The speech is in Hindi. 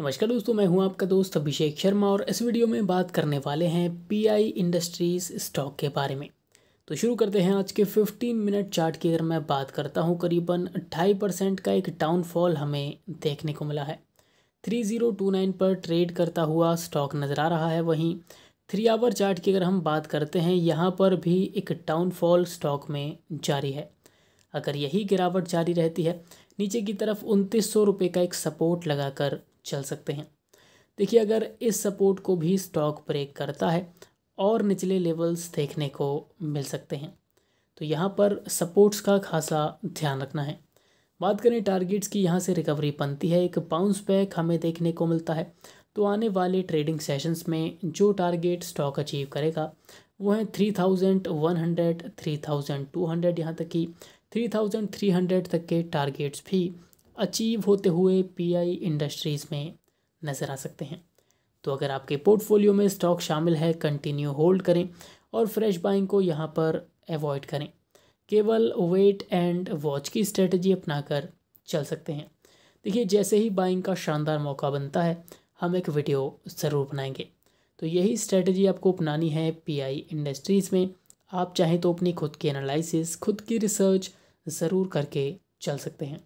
नमस्कार दोस्तों मैं हूं आपका दोस्त अभिषेक शर्मा और इस वीडियो में बात करने वाले हैं पीआई इंडस्ट्रीज़ स्टॉक के बारे में तो शुरू करते हैं आज के 15 मिनट चार्ट की अगर मैं बात करता हूं करीबन अट्ठाई परसेंट का एक डाउनफॉल हमें देखने को मिला है 3029 पर ट्रेड करता हुआ स्टॉक नज़र आ रहा है वहीं थ्री आवर चार्ट की अगर हम बात करते हैं यहाँ पर भी एक डाउनफॉल स्टॉक में जारी है अगर यही गिरावट जारी रहती है नीचे की तरफ उनतीस सौ रुपये का एक सपोर्ट लगाकर चल सकते हैं देखिए अगर इस सपोर्ट को भी स्टॉक ब्रेक करता है और निचले लेवल्स देखने को मिल सकते हैं तो यहाँ पर सपोर्ट्स का खासा ध्यान रखना है बात करें टारगेट्स की यहाँ से रिकवरी बनती है एक बाउंस बैक हमें देखने को मिलता है तो आने वाले ट्रेडिंग सेशंस में जो टारगेट स्टॉक अचीव करेगा वो है three thousand one hundred three thousand two hundred यहाँ तक कि थ्री थाउजेंड थ्री हंड्रेड तक के टारगेट्स भी अचीव होते हुए पीआई इंडस्ट्रीज़ में नज़र आ सकते हैं तो अगर आपके पोर्टफोलियो में स्टॉक शामिल है कंटिन्यू होल्ड करें और फ्रेश बाइंग को यहाँ पर अवॉइड करें केवल वेट एंड वॉच की स्ट्रेटजी अपनाकर चल सकते हैं देखिए जैसे ही बाइंग का शानदार मौका बनता है हम एक वीडियो ज़रूर बनाएंगे तो यही स्ट्रेटजी आपको अपनानी है पीआई इंडस्ट्रीज़ में आप चाहें तो अपनी खुद की एनालिसिस खुद की रिसर्च ज़रूर करके चल सकते हैं